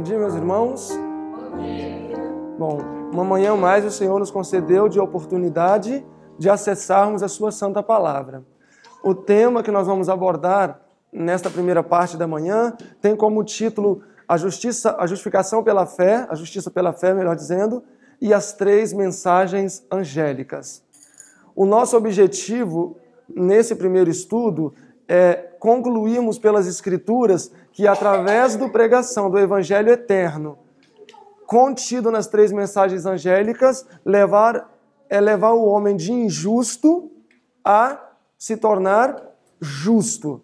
Bom dia, meus irmãos. Bom, dia. Bom, uma manhã mais o Senhor nos concedeu de oportunidade de acessarmos a Sua Santa Palavra. O tema que nós vamos abordar nesta primeira parte da manhã tem como título a justiça, a justificação pela fé, a justiça pela fé, melhor dizendo, e as três mensagens angélicas. O nosso objetivo nesse primeiro estudo é concluímos pelas Escrituras que, através da pregação do Evangelho eterno, contido nas três mensagens angélicas, levar, é levar o homem de injusto a se tornar justo.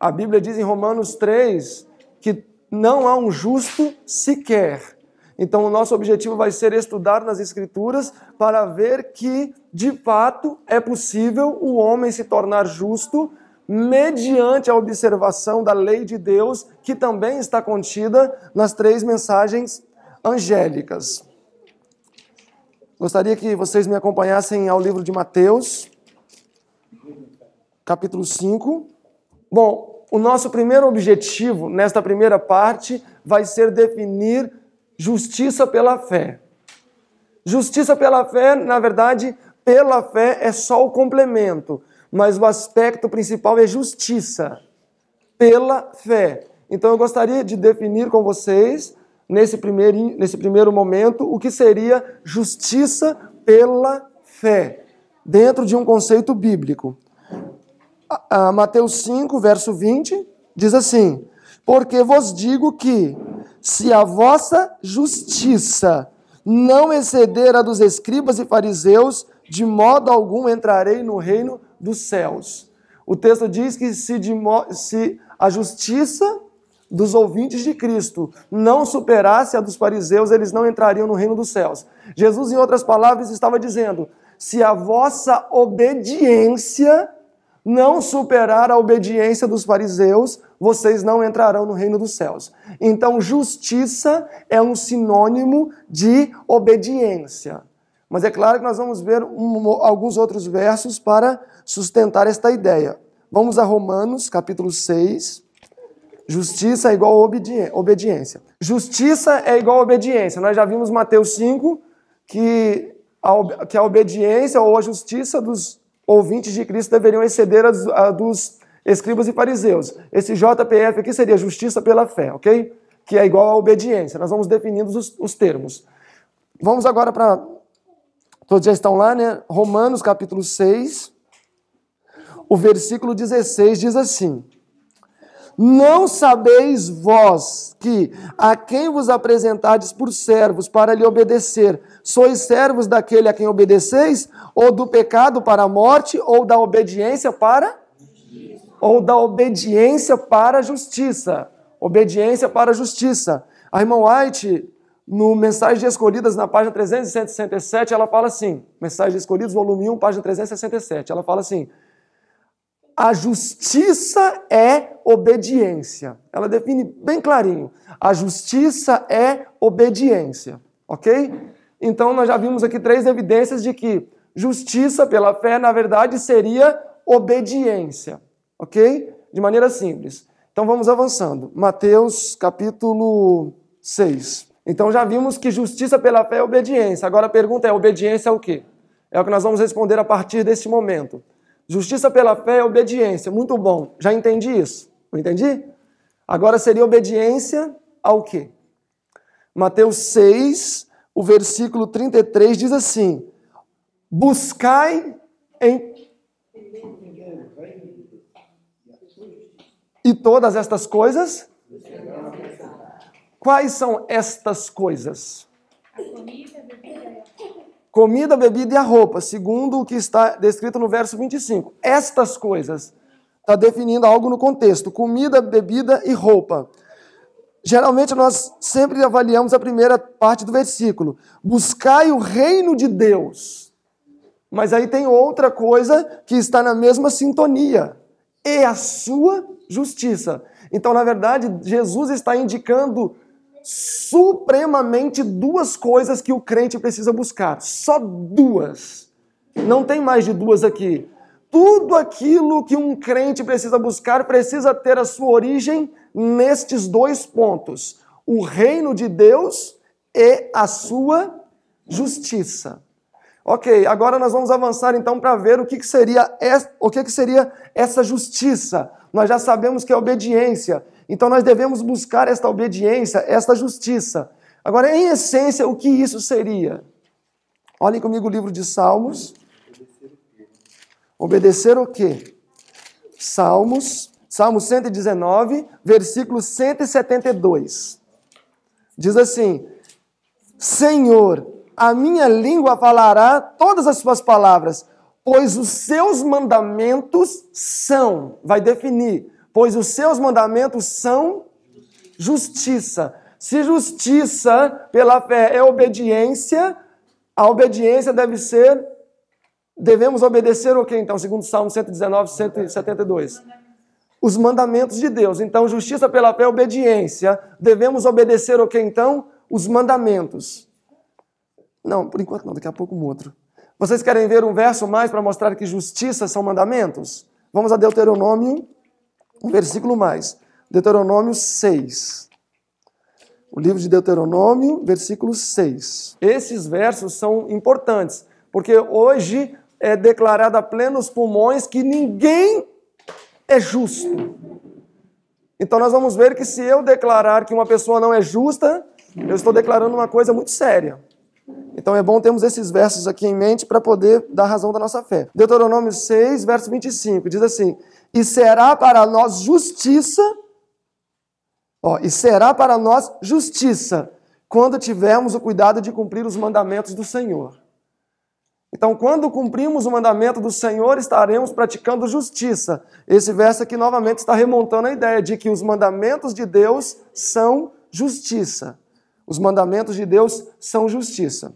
A Bíblia diz em Romanos 3 que não há um justo sequer. Então, o nosso objetivo vai ser estudar nas Escrituras para ver que, de fato, é possível o homem se tornar justo mediante a observação da lei de Deus, que também está contida nas três mensagens angélicas. Gostaria que vocês me acompanhassem ao livro de Mateus, capítulo 5. Bom, o nosso primeiro objetivo nesta primeira parte vai ser definir justiça pela fé. Justiça pela fé, na verdade, pela fé é só o complemento mas o aspecto principal é justiça pela fé. Então eu gostaria de definir com vocês, nesse primeiro, nesse primeiro momento, o que seria justiça pela fé, dentro de um conceito bíblico. A, a Mateus 5, verso 20, diz assim: Porque vos digo que, se a vossa justiça não exceder a dos escribas e fariseus, de modo algum entrarei no reino dos céus. O texto diz que se, se a justiça dos ouvintes de Cristo não superasse a dos fariseus, eles não entrariam no reino dos céus. Jesus, em outras palavras, estava dizendo: se a vossa obediência não superar a obediência dos fariseus, vocês não entrarão no reino dos céus. Então, justiça é um sinônimo de obediência. Mas é claro que nós vamos ver um, alguns outros versos para sustentar esta ideia. Vamos a Romanos, capítulo 6. Justiça é igual a obediência. Justiça é igual a obediência. Nós já vimos Mateus 5, que a, que a obediência ou a justiça dos ouvintes de Cristo deveriam exceder a dos escribas e fariseus. Esse JPF aqui seria justiça pela fé, ok? Que é igual a obediência. Nós vamos definindo os, os termos. Vamos agora para Todos já estão lá, né? Romanos capítulo 6, o versículo 16 diz assim: Não sabeis vós que a quem vos apresentardes por servos para lhe obedecer, sois servos daquele a quem obedeceis, ou do pecado para a morte, ou da obediência para ou da obediência para a justiça. Obediência para a justiça. A ah, irmã White no Mensagem de Escolhidas, na página 367, ela fala assim: Mensagem de Escolhidos, volume 1, página 367, ela fala assim: a justiça é obediência. Ela define bem clarinho: a justiça é obediência, ok? Então, nós já vimos aqui três evidências de que justiça pela fé, na verdade, seria obediência, ok? De maneira simples. Então, vamos avançando. Mateus capítulo 6. Então já vimos que justiça pela fé é obediência. Agora a pergunta é: obediência é o quê? É o que nós vamos responder a partir deste momento. Justiça pela fé é obediência. Muito bom. Já entendi isso. Não entendi? Agora seria obediência ao quê? Mateus 6, o versículo 33 diz assim: Buscai em e todas estas coisas Quais são estas coisas? A comida, a bebida. comida, bebida e a roupa, segundo o que está descrito no verso 25. Estas coisas está definindo algo no contexto: comida, bebida e roupa. Geralmente nós sempre avaliamos a primeira parte do versículo: buscai o reino de Deus. Mas aí tem outra coisa que está na mesma sintonia: e é a sua justiça. Então, na verdade, Jesus está indicando supremamente duas coisas que o crente precisa buscar. Só duas. Não tem mais de duas aqui. Tudo aquilo que um crente precisa buscar precisa ter a sua origem nestes dois pontos: o reino de Deus e a sua justiça. Ok, agora nós vamos avançar então para ver o que, que seria o que, que seria essa justiça. Nós já sabemos que é obediência. Então nós devemos buscar esta obediência, esta justiça. Agora, em essência, o que isso seria? Olhem comigo o livro de Salmos. Obedecer o quê? Salmos, Salmo 119, versículo 172. Diz assim: Senhor, a minha língua falará todas as suas palavras, pois os seus mandamentos são, vai definir, pois os seus mandamentos são justiça. Se justiça pela fé é obediência, a obediência deve ser. Devemos obedecer o que então? Segundo Salmo 119, 172. Os mandamentos de Deus. Então, justiça pela fé é obediência. Devemos obedecer o que então? Os mandamentos. Não, por enquanto não, daqui a pouco um outro. Vocês querem ver um verso mais para mostrar que justiça são mandamentos? Vamos a Deuteronômio um versículo mais. Deuteronômio 6. O livro de Deuteronômio, versículo 6. Esses versos são importantes, porque hoje é declarado a plenos pulmões que ninguém é justo. Então nós vamos ver que se eu declarar que uma pessoa não é justa, eu estou declarando uma coisa muito séria. Então é bom termos esses versos aqui em mente para poder dar razão da nossa fé. Deuteronômio 6, verso 25, diz assim: e será para nós justiça, ó, e será para nós justiça quando tivermos o cuidado de cumprir os mandamentos do Senhor. Então, quando cumprimos o mandamento do Senhor, estaremos praticando justiça. Esse verso aqui novamente está remontando a ideia de que os mandamentos de Deus são justiça. Os mandamentos de Deus são justiça.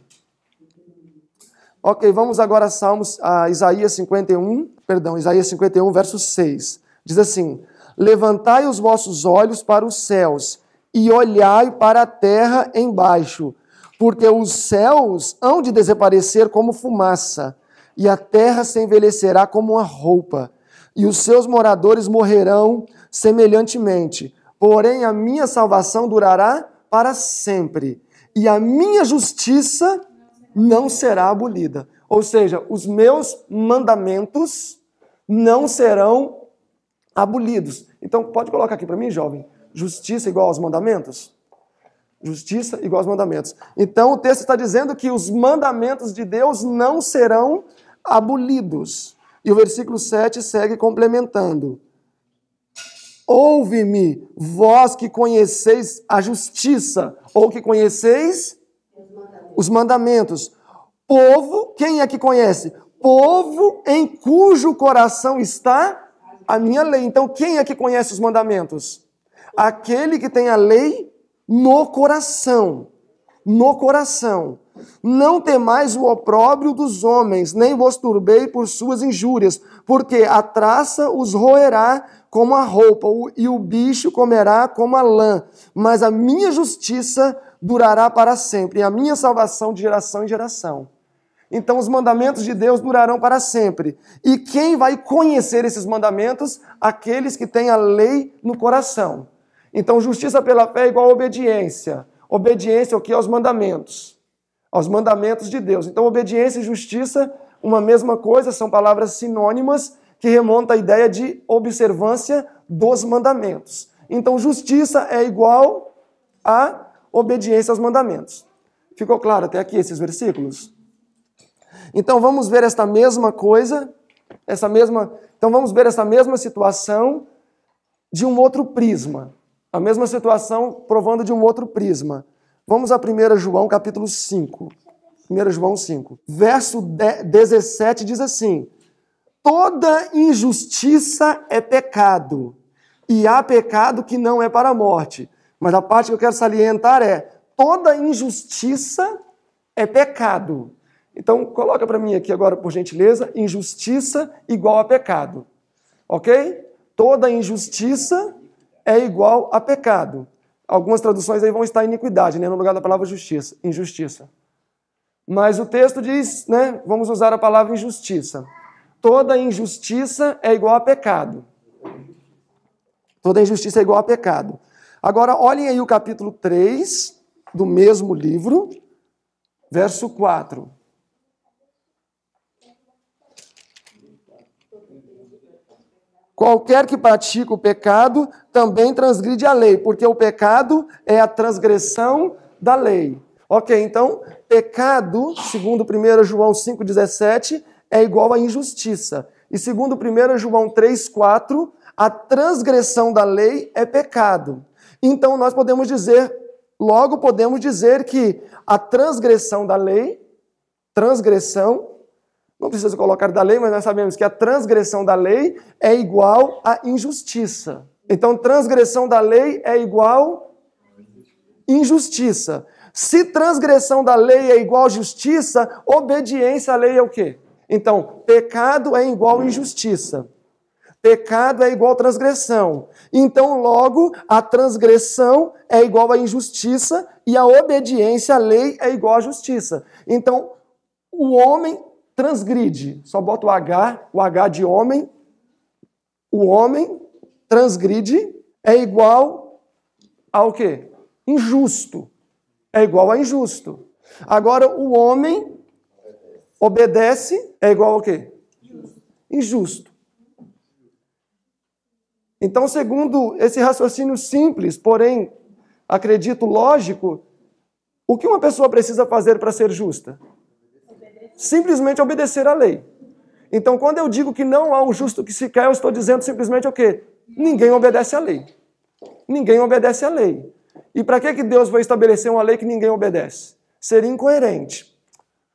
Ok, vamos agora a Salmos, a Isaías 51, perdão, Isaías 51, verso 6. Diz assim: Levantai os vossos olhos para os céus e olhai para a terra embaixo, porque os céus hão de desaparecer como fumaça, e a terra se envelhecerá como uma roupa, e os seus moradores morrerão semelhantemente. Porém, a minha salvação durará para sempre, e a minha justiça não será abolida. Ou seja, os meus mandamentos não serão abolidos. Então, pode colocar aqui para mim, jovem, justiça igual aos mandamentos? Justiça igual aos mandamentos. Então, o texto está dizendo que os mandamentos de Deus não serão abolidos. E o versículo 7 segue complementando. Ouve-me, vós que conheceis a justiça, ou que conheceis os mandamentos. Povo, quem é que conhece? povo em cujo coração está a minha lei. Então, quem é que conhece os mandamentos? Aquele que tem a lei no coração. No coração. Não temais o opróbrio dos homens, nem vos turbei por suas injúrias, porque a traça os roerá como a roupa, e o bicho comerá como a lã. Mas a minha justiça durará para sempre, e a minha salvação de geração em geração. Então os mandamentos de Deus durarão para sempre. E quem vai conhecer esses mandamentos? Aqueles que têm a lei no coração. Então justiça pela fé é igual a obediência. Obediência é o que aos mandamentos, aos mandamentos de Deus. Então obediência e justiça, uma mesma coisa, são palavras sinônimas que remontam à ideia de observância dos mandamentos. Então justiça é igual a obediência aos mandamentos. Ficou claro até aqui esses versículos? Então vamos ver esta mesma coisa, essa mesma, então vamos ver essa mesma situação de um outro prisma. A mesma situação provando de um outro prisma. Vamos a 1 João capítulo 5. 1 João 5. Verso 17 diz assim: Toda injustiça é pecado, e há pecado que não é para a morte. Mas a parte que eu quero salientar é: toda injustiça é pecado então, coloca para mim aqui agora, por gentileza, injustiça igual a pecado. Ok? Toda injustiça é igual a pecado. Algumas traduções aí vão estar iniquidade, né? no lugar da palavra justiça, injustiça. Mas o texto diz, né? Vamos usar a palavra injustiça. Toda injustiça é igual a pecado. Toda injustiça é igual a pecado. Agora, olhem aí o capítulo 3 do mesmo livro, verso 4. Qualquer que pratica o pecado também transgride a lei, porque o pecado é a transgressão da lei. Ok, então, pecado, segundo 1 João 5,17, é igual a injustiça. E segundo 1 João 3,4, a transgressão da lei é pecado. Então, nós podemos dizer, logo podemos dizer que a transgressão da lei, transgressão, não precisa colocar da lei, mas nós sabemos que a transgressão da lei é igual à injustiça. Então, transgressão da lei é igual injustiça. Se transgressão da lei é igual à justiça, obediência à lei é o quê? Então, pecado é igual injustiça. Pecado é igual transgressão. Então, logo, a transgressão é igual à injustiça e a obediência à lei é igual à justiça. Então, o homem transgride. Só bota o H, o H de homem. O homem transgride é igual ao quê? Injusto. É igual a injusto. Agora, o homem obedece é igual ao quê? Injusto. Então, segundo esse raciocínio simples, porém, acredito, lógico, o que uma pessoa precisa fazer para ser justa? simplesmente obedecer à lei. Então, quando eu digo que não há um justo que se quer, eu estou dizendo simplesmente o quê? Ninguém obedece à lei. Ninguém obedece à lei. E para que, que Deus vai estabelecer uma lei que ninguém obedece? Seria incoerente.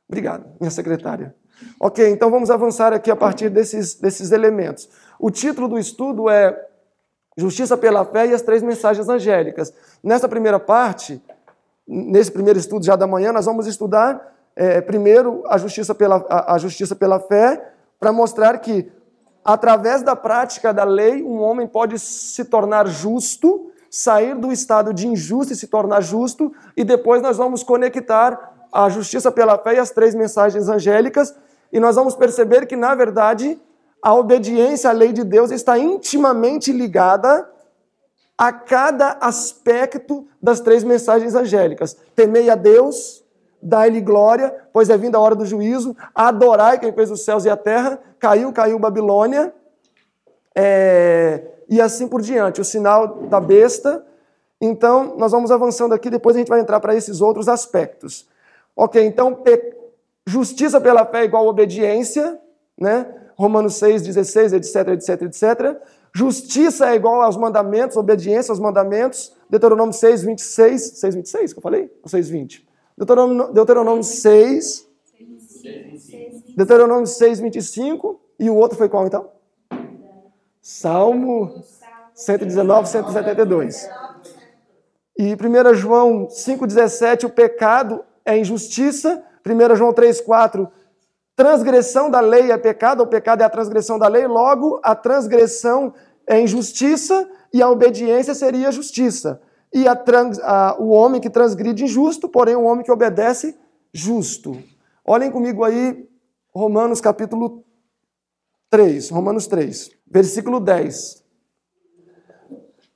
Obrigado, minha secretária. Ok, então vamos avançar aqui a partir desses, desses elementos. O título do estudo é Justiça pela Fé e as Três Mensagens Angélicas. Nessa primeira parte, nesse primeiro estudo já da manhã, nós vamos estudar é, primeiro a justiça pela, a, a justiça pela fé, para mostrar que, através da prática da lei, um homem pode se tornar justo, sair do estado de injusto e se tornar justo, e depois nós vamos conectar a justiça pela fé e as três mensagens angélicas, e nós vamos perceber que, na verdade, a obediência à lei de Deus está intimamente ligada a cada aspecto das três mensagens angélicas. Temei a Deus, dai-lhe glória, pois é vinda a hora do juízo, adorai quem fez os céus e a terra, caiu, caiu Babilônia, é... e assim por diante, o sinal da besta. Então, nós vamos avançando aqui, depois a gente vai entrar para esses outros aspectos. Ok, então, justiça pela fé igual obediência, né? Romanos 6, 16, etc, etc, etc. Justiça é igual aos mandamentos, obediência aos mandamentos. Deuteronômio 6, 26, 6, 26 que eu falei? Ou 6, 20? Deuteronômio, Deuteronômio 6. Deuteronômio 6, 25. E o outro foi qual então? Salmo 119, 172. E 1 João 5,17, o pecado é injustiça. 1 João 3,4, transgressão da lei é pecado, o pecado é a transgressão da lei, logo a transgressão é injustiça e a obediência seria justiça e a trans, a, o homem que transgride injusto, porém o homem que obedece justo. Olhem comigo aí Romanos capítulo 3, Romanos 3, versículo 10.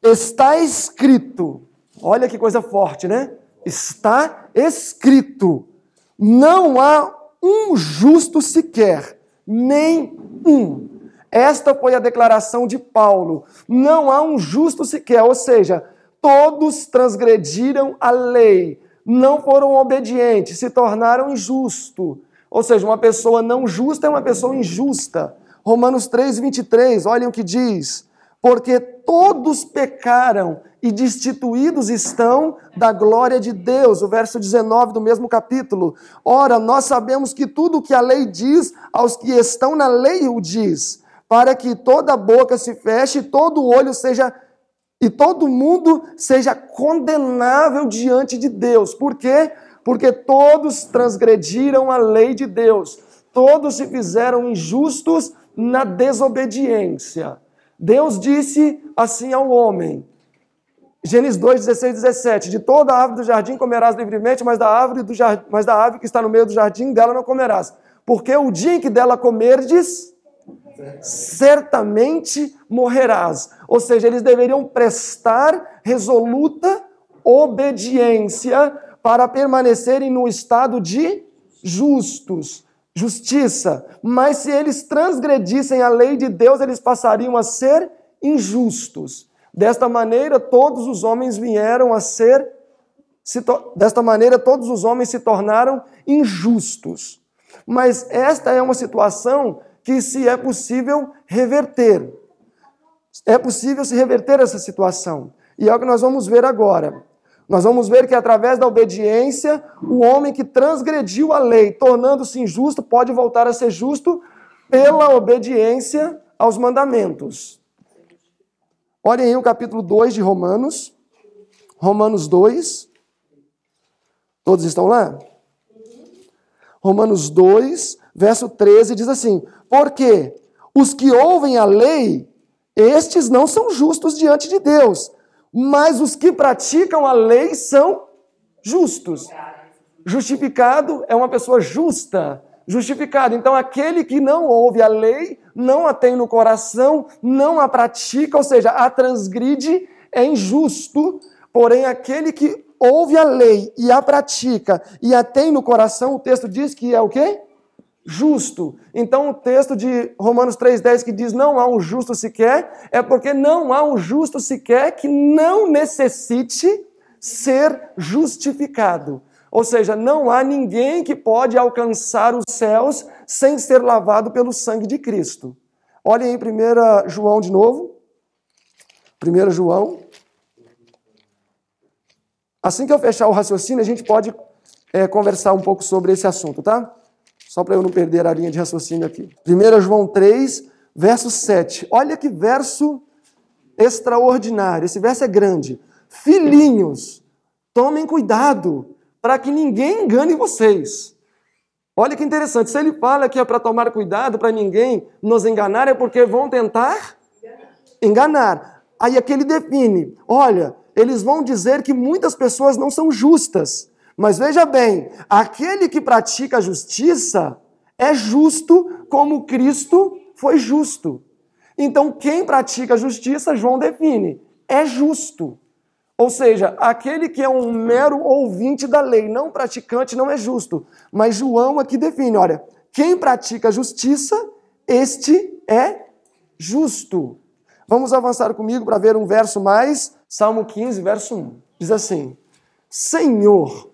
Está escrito, olha que coisa forte, né? Está escrito: não há um justo sequer, nem um. Esta foi a declaração de Paulo. Não há um justo sequer, ou seja, Todos transgrediram a lei, não foram obedientes, se tornaram injustos. Ou seja, uma pessoa não justa é uma pessoa injusta. Romanos 3, 23, olhem o que diz. Porque todos pecaram e destituídos estão da glória de Deus. O verso 19 do mesmo capítulo. Ora, nós sabemos que tudo o que a lei diz, aos que estão na lei o diz, para que toda boca se feche e todo olho seja e todo mundo seja condenável diante de Deus. Por quê? Porque todos transgrediram a lei de Deus, todos se fizeram injustos na desobediência. Deus disse assim ao homem. Gênesis 2, 16, 17. De toda árvore do jardim comerás livremente, mas da, árvore do jardim, mas da que está no meio do jardim dela não comerás. Porque o dia em que dela comerdes, certamente morrerás. Ou seja, eles deveriam prestar resoluta obediência para permanecerem no estado de justos, justiça. Mas se eles transgredissem a lei de Deus, eles passariam a ser injustos. Desta maneira, todos os homens vieram a ser se desta maneira todos os homens se tornaram injustos. Mas esta é uma situação que se é possível reverter. É possível se reverter essa situação. E é o que nós vamos ver agora. Nós vamos ver que através da obediência, o homem que transgrediu a lei, tornando-se injusto, pode voltar a ser justo pela obediência aos mandamentos. Olhem aí o capítulo 2 de Romanos. Romanos 2. Todos estão lá? Romanos 2, verso 13 diz assim: Porque os que ouvem a lei, estes não são justos diante de Deus, mas os que praticam a lei são justos. Justificado é uma pessoa justa. Justificado. Então, aquele que não ouve a lei, não a tem no coração, não a pratica, ou seja, a transgride, é injusto. Porém, aquele que ouve a lei e a pratica e a tem no coração, o texto diz que é o quê? justo. Então o texto de Romanos 3,10 que diz não há um justo sequer, é porque não há um justo sequer que não necessite ser justificado. Ou seja, não há ninguém que pode alcançar os céus sem ser lavado pelo sangue de Cristo. Olhem em 1 João de novo. 1 João. Assim que eu fechar o raciocínio, a gente pode é, conversar um pouco sobre esse assunto, tá? Só para eu não perder a linha de raciocínio aqui. 1 João 3, verso 7. Olha que verso extraordinário. Esse verso é grande. Filhinhos, tomem cuidado para que ninguém engane vocês. Olha que interessante. Se ele fala que é para tomar cuidado para ninguém nos enganar, é porque vão tentar enganar. Aí aqui ele define: olha, eles vão dizer que muitas pessoas não são justas. Mas veja bem, aquele que pratica a justiça é justo como Cristo foi justo. Então, quem pratica a justiça, João define, é justo. Ou seja, aquele que é um mero ouvinte da lei, não praticante, não é justo. Mas João aqui define: olha, quem pratica a justiça, este é justo. Vamos avançar comigo para ver um verso mais. Salmo 15, verso 1. Diz assim: Senhor,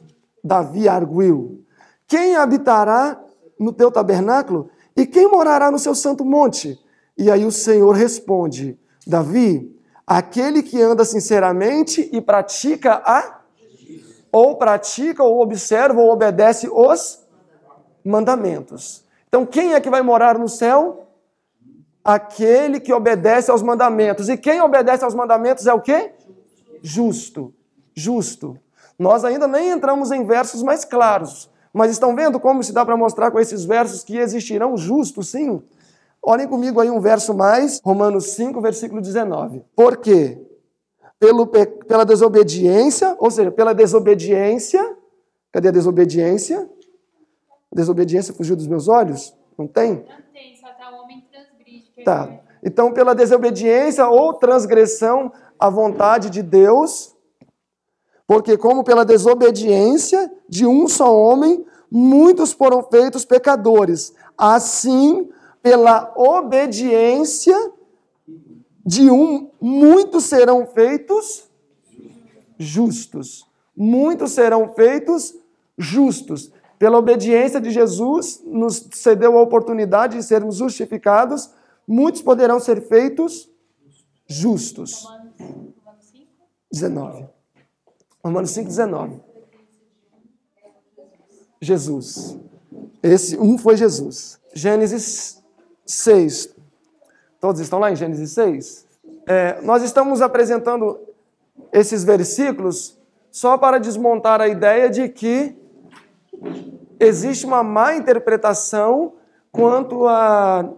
Davi arguiu: Quem habitará no teu tabernáculo? E quem morará no seu santo monte? E aí o Senhor responde: Davi, aquele que anda sinceramente e pratica a ou pratica ou observa ou obedece os mandamentos. Então quem é que vai morar no céu? Aquele que obedece aos mandamentos. E quem obedece aos mandamentos é o quê? Justo. Justo. Nós ainda nem entramos em versos mais claros, mas estão vendo como se dá para mostrar com esses versos que existirão justos, sim? Olhem comigo aí um verso mais, Romanos 5, versículo 19. Por quê? Pelo, pela desobediência, ou seja, pela desobediência. Cadê a desobediência? A desobediência fugiu dos meus olhos? Não tem? Não tem, só está o homem transgride. É tá. Então, pela desobediência ou transgressão à vontade de Deus, porque, como pela desobediência de um só homem, muitos foram feitos pecadores. Assim, pela obediência de um, muitos serão feitos justos. Muitos serão feitos justos. Pela obediência de Jesus, nos cedeu a oportunidade de sermos justificados, muitos poderão ser feitos justos. 19. Romanos 5,19. Jesus. Esse um foi Jesus. Gênesis 6. Todos estão lá em Gênesis 6? É, nós estamos apresentando esses versículos só para desmontar a ideia de que existe uma má interpretação quanto a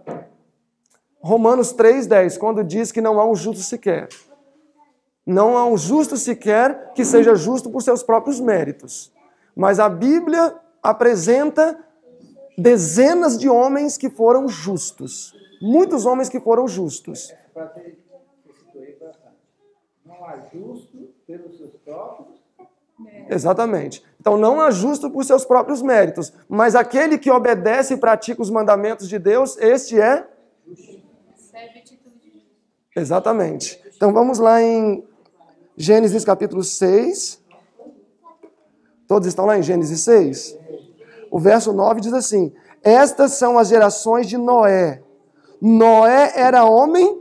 Romanos 3,10, quando diz que não há um justo sequer. Não há um justo sequer que seja justo por seus próprios méritos. Mas a Bíblia apresenta dezenas de homens que foram justos. Muitos homens que foram justos. Não há justo pelos seus próprios Exatamente. Então não há justo por seus próprios méritos, mas aquele que obedece e pratica os mandamentos de Deus, este é Exatamente. Então vamos lá em Gênesis capítulo 6. Todos estão lá em Gênesis 6? O verso 9 diz assim: Estas são as gerações de Noé. Noé era homem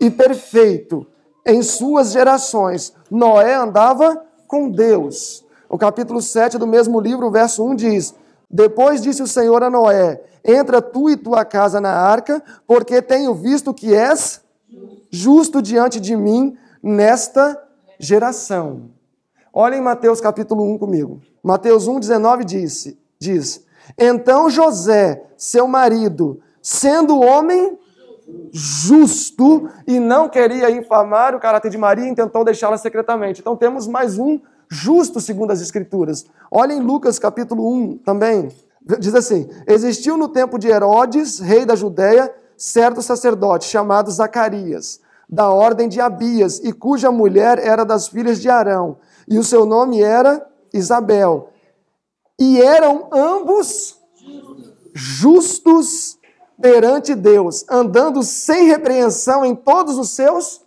e perfeito. Em suas gerações, Noé andava com Deus. O capítulo 7 do mesmo livro, o verso 1 diz: Depois disse o Senhor a Noé: Entra tu e tua casa na arca, porque tenho visto que és justo diante de mim nesta geração. Olhem Mateus capítulo 1 comigo. Mateus 1, 19 diz, diz: Então José, seu marido, sendo homem justo e não queria infamar o caráter de Maria, intentou deixá-la secretamente. Então temos mais um justo segundo as Escrituras. Olhem Lucas capítulo 1 também. Diz assim: Existiu no tempo de Herodes, rei da Judéia, certo sacerdote chamado Zacarias da ordem de Abias, e cuja mulher era das filhas de Arão, e o seu nome era Isabel. E eram ambos justos perante Deus, andando sem repreensão em todos os seus.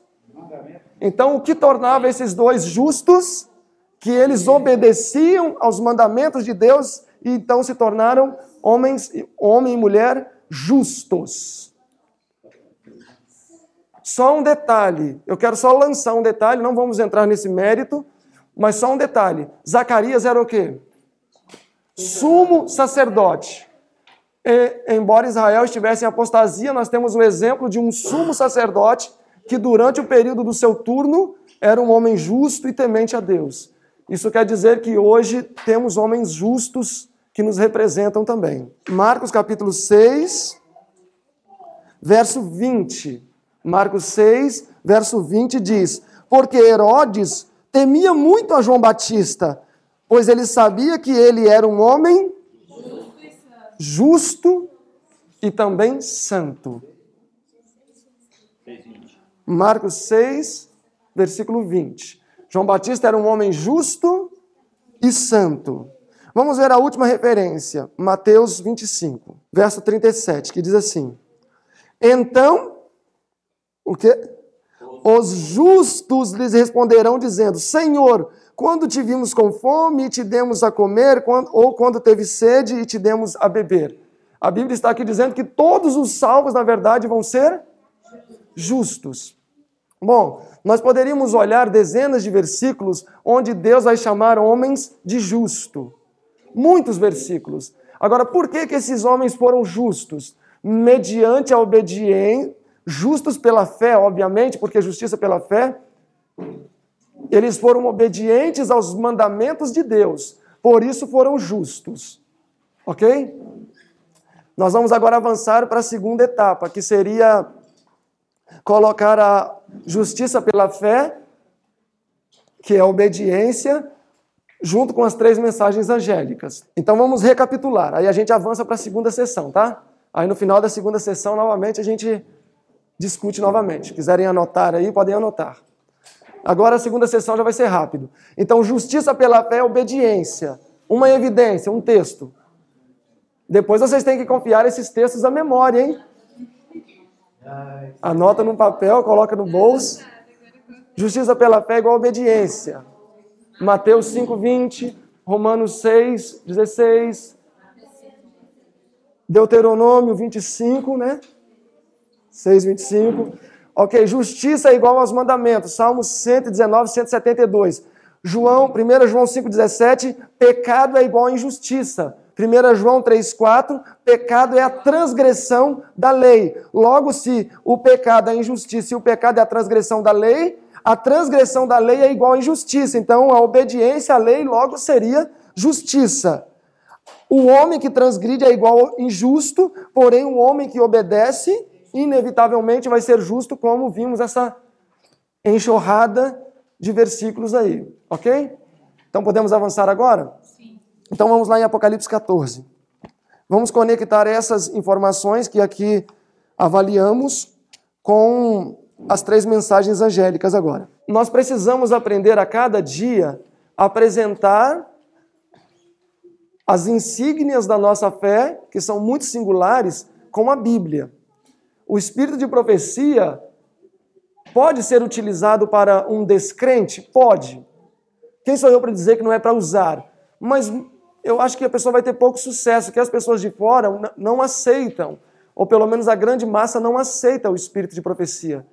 Então, o que tornava esses dois justos? Que eles obedeciam aos mandamentos de Deus e então se tornaram homens, homem e mulher justos. Só um detalhe, eu quero só lançar um detalhe, não vamos entrar nesse mérito, mas só um detalhe. Zacarias era o quê? Sumo sacerdote. E, embora Israel estivesse em apostasia, nós temos o exemplo de um sumo sacerdote que durante o período do seu turno era um homem justo e temente a Deus. Isso quer dizer que hoje temos homens justos que nos representam também. Marcos capítulo 6, verso 20. Marcos 6, verso 20 diz: Porque Herodes temia muito a João Batista, pois ele sabia que ele era um homem justo e também santo. Marcos 6, versículo 20. João Batista era um homem justo e santo. Vamos ver a última referência, Mateus 25, verso 37, que diz assim: Então o quê? Os justos lhes responderão, dizendo: Senhor, quando te vimos com fome e te demos a comer, ou quando teve sede e te demos a beber. A Bíblia está aqui dizendo que todos os salvos, na verdade, vão ser justos. Bom, nós poderíamos olhar dezenas de versículos onde Deus vai chamar homens de justo. Muitos versículos. Agora, por que, que esses homens foram justos? Mediante a obediência, Justos pela fé, obviamente, porque justiça pela fé, eles foram obedientes aos mandamentos de Deus, por isso foram justos. Ok? Nós vamos agora avançar para a segunda etapa, que seria colocar a justiça pela fé, que é a obediência, junto com as três mensagens angélicas. Então vamos recapitular, aí a gente avança para a segunda sessão, tá? Aí no final da segunda sessão, novamente, a gente discute novamente. Quiserem anotar aí, podem anotar. Agora a segunda sessão já vai ser rápido. Então, justiça pela fé é obediência, uma evidência, um texto. Depois vocês têm que confiar esses textos à memória, hein? Anota num papel, coloca no bolso. Justiça pela fé é igual obediência. Mateus 5:20, Romanos 6:16, Deuteronômio 25, né? 6,25. Ok, justiça é igual aos mandamentos. Salmo 119, 172. João, 1 João 5,17, pecado é igual à injustiça. 1 João 3,4, pecado é a transgressão da lei. Logo, se o pecado é a injustiça e o pecado é a transgressão da lei, a transgressão da lei é igual à injustiça. Então, a obediência à lei logo seria justiça. O homem que transgride é igual ao injusto, porém o homem que obedece inevitavelmente vai ser justo, como vimos essa enxurrada de versículos aí, ok? Então podemos avançar agora? Sim. Então vamos lá em Apocalipse 14. Vamos conectar essas informações que aqui avaliamos com as três mensagens angélicas agora. Nós precisamos aprender a cada dia a apresentar as insígnias da nossa fé, que são muito singulares, com a Bíblia. O espírito de profecia pode ser utilizado para um descrente? Pode. Quem sou eu para dizer que não é para usar? Mas eu acho que a pessoa vai ter pouco sucesso, que as pessoas de fora não aceitam, ou pelo menos a grande massa não aceita o espírito de profecia.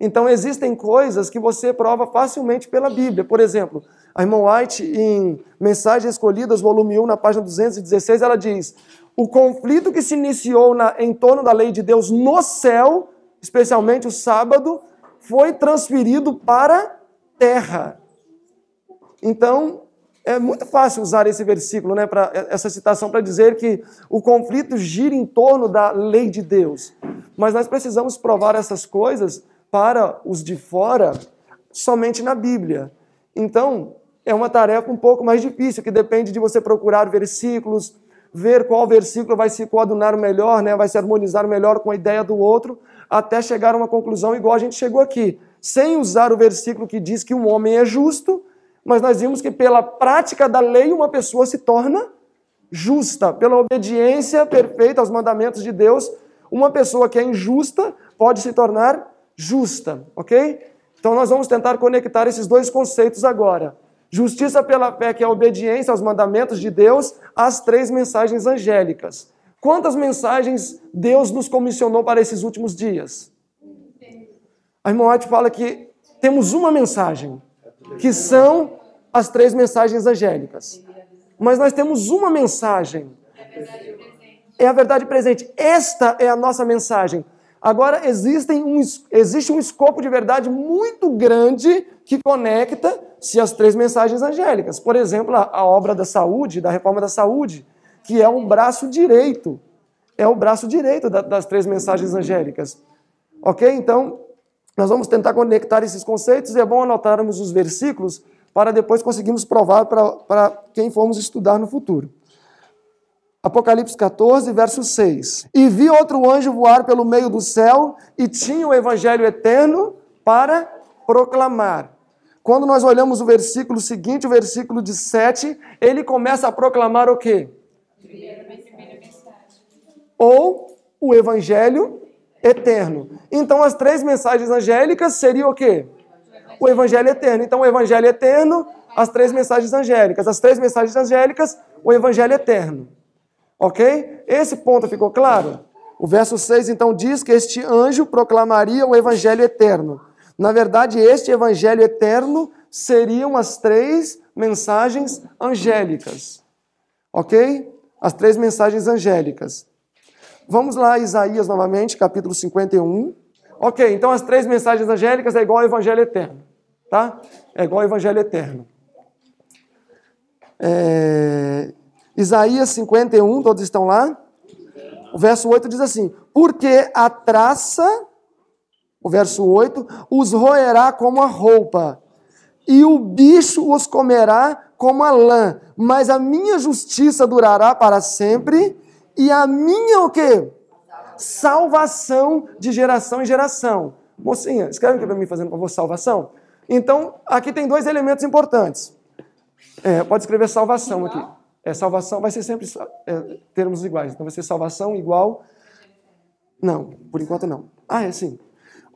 Então existem coisas que você prova facilmente pela Bíblia. Por exemplo, a irmã White, em Mensagens Escolhidas, volume 1, na página 216, ela diz: o conflito que se iniciou na, em torno da lei de Deus no céu, especialmente o sábado, foi transferido para terra. Então, é muito fácil usar esse versículo, né, pra, é, essa citação, para dizer que o conflito gira em torno da lei de Deus. Mas nós precisamos provar essas coisas para os de fora somente na Bíblia. Então, é uma tarefa um pouco mais difícil, que depende de você procurar versículos, ver qual versículo vai se coadunar melhor, né? vai se harmonizar melhor com a ideia do outro, até chegar a uma conclusão igual a gente chegou aqui. Sem usar o versículo que diz que um homem é justo, mas nós vimos que pela prática da lei uma pessoa se torna justa. Pela obediência perfeita aos mandamentos de Deus, uma pessoa que é injusta pode se tornar justa, ok? Então nós vamos tentar conectar esses dois conceitos agora. Justiça pela fé, que é a obediência aos mandamentos de Deus, as três mensagens angélicas. Quantas mensagens Deus nos comissionou para esses últimos dias? A irmã White fala que temos uma mensagem, que são as três mensagens angélicas. Mas nós temos uma mensagem. É a verdade presente. Esta é a nossa mensagem. Agora, existem um, existe um escopo de verdade muito grande que conecta-se as três mensagens angélicas. Por exemplo, a obra da saúde, da reforma da saúde, que é um braço direito, é o braço direito das três mensagens angélicas. Ok? Então, nós vamos tentar conectar esses conceitos e é bom anotarmos os versículos para depois conseguirmos provar para quem formos estudar no futuro. Apocalipse 14, verso 6. E vi outro anjo voar pelo meio do céu e tinha o evangelho eterno para proclamar quando nós olhamos o versículo seguinte, o versículo de 7, ele começa a proclamar o quê? Ou o evangelho eterno. Então as três mensagens angélicas seriam o quê? O evangelho eterno. Então o evangelho eterno, as três mensagens angélicas. As três mensagens angélicas, o evangelho eterno. OK? Esse ponto ficou claro? O verso 6 então diz que este anjo proclamaria o evangelho eterno. Na verdade, este evangelho eterno seriam as três mensagens angélicas. Ok? As três mensagens angélicas. Vamos lá, Isaías novamente, capítulo 51. Ok, então as três mensagens angélicas é igual ao evangelho eterno. Tá? É igual ao evangelho eterno. É... Isaías 51, todos estão lá? O verso 8 diz assim: Porque a traça o verso 8: os roerá como a roupa, e o bicho os comerá como a lã, mas a minha justiça durará para sempre, e a minha o quê? Salvação de geração em geração. Mocinha, escreve aqui para mim fazendo favor, salvação. Então, aqui tem dois elementos importantes. É, pode escrever salvação aqui. É, salvação vai ser sempre é, termos iguais. Então vai ser salvação igual. Não, por enquanto não. Ah, é sim.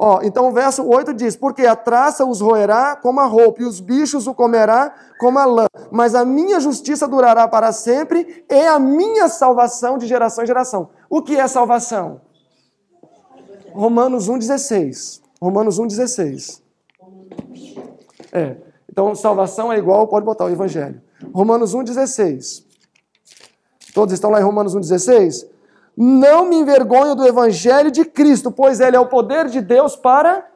Ó, então o verso 8 diz: Porque a traça os roerá como a roupa, e os bichos o comerá como a lã. Mas a minha justiça durará para sempre, e a minha salvação de geração em geração. O que é salvação? Romanos 1,16. Romanos 1,16. É. Então, salvação é igual, pode botar o Evangelho. Romanos 1,16. Todos estão lá em Romanos 1,16? Não me envergonho do evangelho de Cristo, pois ele é o poder de Deus para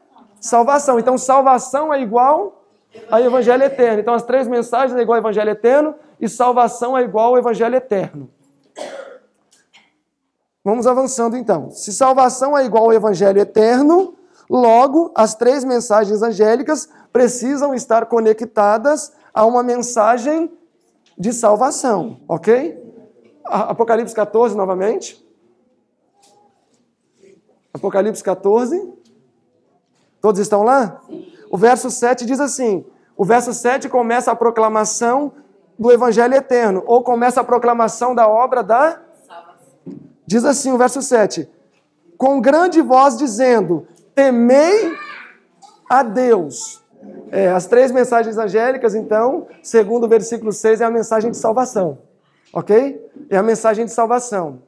salvação. Então, salvação é igual ao evangelho eterno. Então, as três mensagens é igual ao evangelho eterno e salvação é igual ao evangelho eterno. Vamos avançando então. Se salvação é igual ao evangelho eterno, logo as três mensagens angélicas precisam estar conectadas a uma mensagem de salvação, ok? Apocalipse 14, novamente. Apocalipse 14. Todos estão lá? O verso 7 diz assim: o verso 7 começa a proclamação do Evangelho eterno, ou começa a proclamação da obra da. Diz assim o verso 7: com grande voz dizendo: temei a Deus. É, as três mensagens angélicas, então, segundo o versículo 6, é a mensagem de salvação. Ok? É a mensagem de salvação.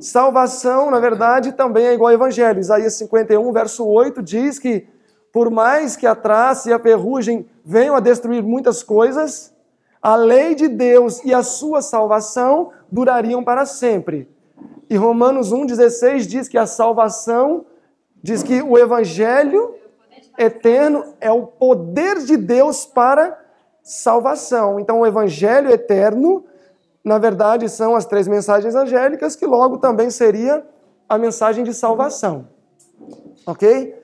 Salvação, na verdade, também é igual ao Evangelho. Isaías 51, verso 8 diz que, por mais que a traça e a ferrugem venham a destruir muitas coisas, a lei de Deus e a sua salvação durariam para sempre. E Romanos 1,16 diz que a salvação, diz que o Evangelho eterno é o poder de Deus para salvação. Então, o Evangelho eterno na verdade, são as três mensagens angélicas, que logo também seria a mensagem de salvação. Ok?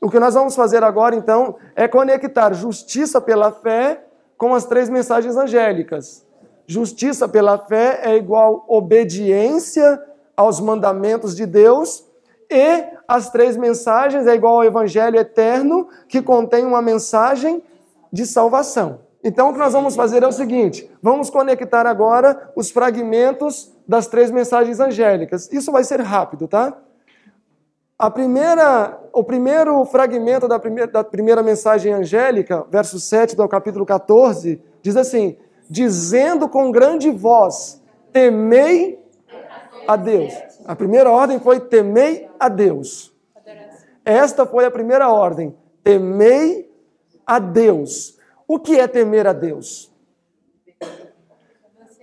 O que nós vamos fazer agora, então, é conectar justiça pela fé com as três mensagens angélicas. Justiça pela fé é igual obediência aos mandamentos de Deus, e as três mensagens é igual ao Evangelho eterno, que contém uma mensagem de salvação. Então o que nós vamos fazer é o seguinte: vamos conectar agora os fragmentos das três mensagens angélicas. Isso vai ser rápido, tá? A primeira, o primeiro fragmento da primeira, da primeira mensagem angélica, verso 7 do capítulo 14, diz assim: Dizendo com grande voz, temei a Deus. A primeira ordem foi temei a Deus. Esta foi a primeira ordem, temei a Deus. O que é temer a Deus?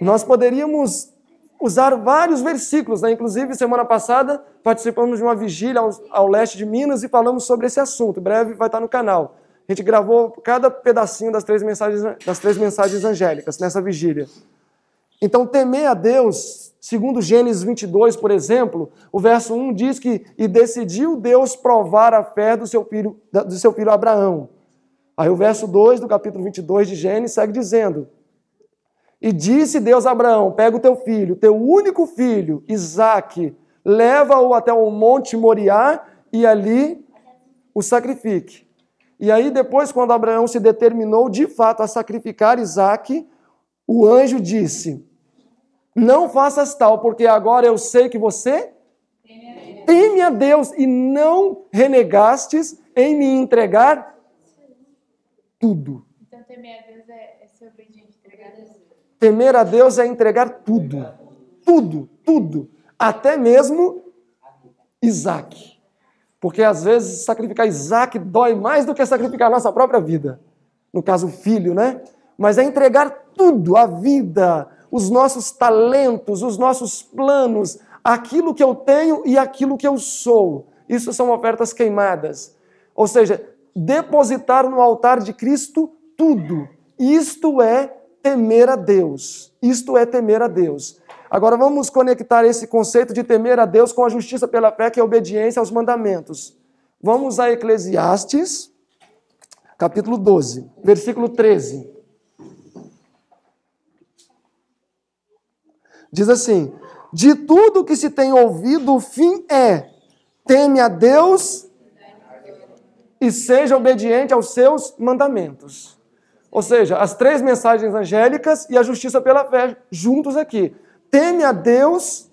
Nós poderíamos usar vários versículos, né? inclusive semana passada participamos de uma vigília ao, ao leste de Minas e falamos sobre esse assunto. Em breve vai estar no canal. A gente gravou cada pedacinho das três mensagens, das três mensagens angélicas nessa vigília. Então, temer a Deus, segundo Gênesis 22, por exemplo, o verso 1 diz que: E decidiu Deus provar a fé do seu filho, do seu filho Abraão. Aí o verso 2 do capítulo 22 de Gênesis segue dizendo: E disse Deus a Abraão: Pega o teu filho, teu único filho, Isaque, leva-o até o monte Moriá e ali o sacrifique. E aí depois quando Abraão se determinou de fato a sacrificar Isaque, o anjo disse: Não faças tal, porque agora eu sei que você teme a Deus e não renegastes em me entregar tudo. Então, temer a Deus é, é ser obediente, entregar a Deus. Temer a Deus é entregar tudo. Tudo, tudo. Até mesmo Isaac. Porque às vezes sacrificar Isaac dói mais do que sacrificar a nossa própria vida. No caso, o filho, né? Mas é entregar tudo, a vida, os nossos talentos, os nossos planos, aquilo que eu tenho e aquilo que eu sou. Isso são ofertas queimadas. Ou seja, depositar no altar de Cristo tudo. Isto é temer a Deus. Isto é temer a Deus. Agora vamos conectar esse conceito de temer a Deus com a justiça pela fé, que é obediência aos mandamentos. Vamos a Eclesiastes, capítulo 12, versículo 13. Diz assim: De tudo que se tem ouvido, o fim é: teme a Deus e seja obediente aos seus mandamentos. Ou seja, as três mensagens angélicas e a justiça pela fé juntos aqui. Teme a Deus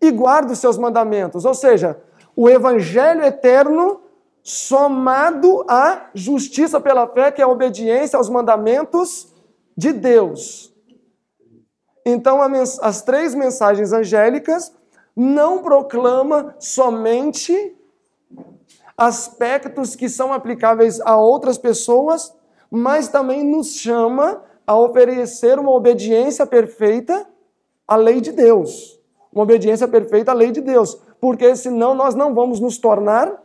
e guarda os seus mandamentos. Ou seja, o evangelho eterno somado à justiça pela fé, que é a obediência aos mandamentos de Deus. Então, as três mensagens angélicas não proclama somente aspectos que são aplicáveis a outras pessoas, mas também nos chama a oferecer uma obediência perfeita à lei de Deus. Uma obediência perfeita à lei de Deus, porque senão nós não vamos nos tornar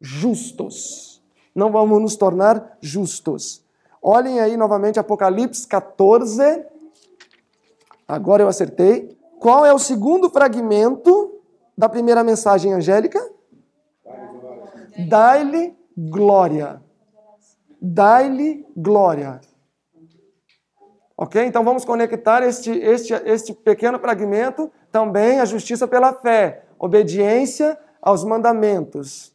justos. Não vamos nos tornar justos. Olhem aí novamente Apocalipse 14. Agora eu acertei. Qual é o segundo fragmento da primeira mensagem angélica? Dai-lhe glória. Dai-lhe glória. Ok? Então vamos conectar este, este, este pequeno fragmento também à justiça pela fé, obediência aos mandamentos.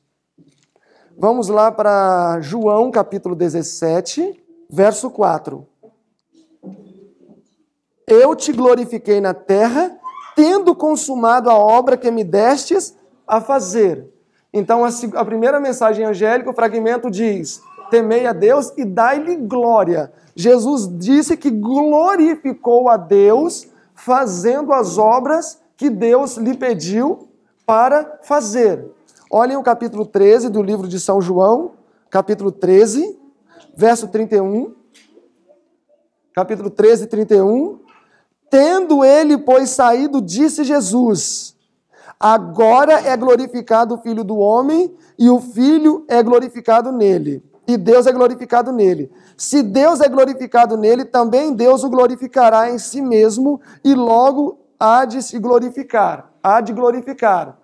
Vamos lá para João capítulo 17, verso 4. Eu te glorifiquei na terra, tendo consumado a obra que me destes a fazer. Então, a, primeira mensagem angélica, o fragmento diz: temei a Deus e dai-lhe glória. Jesus disse que glorificou a Deus fazendo as obras que Deus lhe pediu para fazer. Olhem o capítulo 13 do livro de São João, capítulo 13, verso 31. Capítulo 13, 31. Tendo ele, pois, saído, disse Jesus: Agora é glorificado o Filho do Homem e o Filho é glorificado nele. E Deus é glorificado nele. Se Deus é glorificado nele, também Deus o glorificará em si mesmo e logo há de se glorificar. Há de glorificar.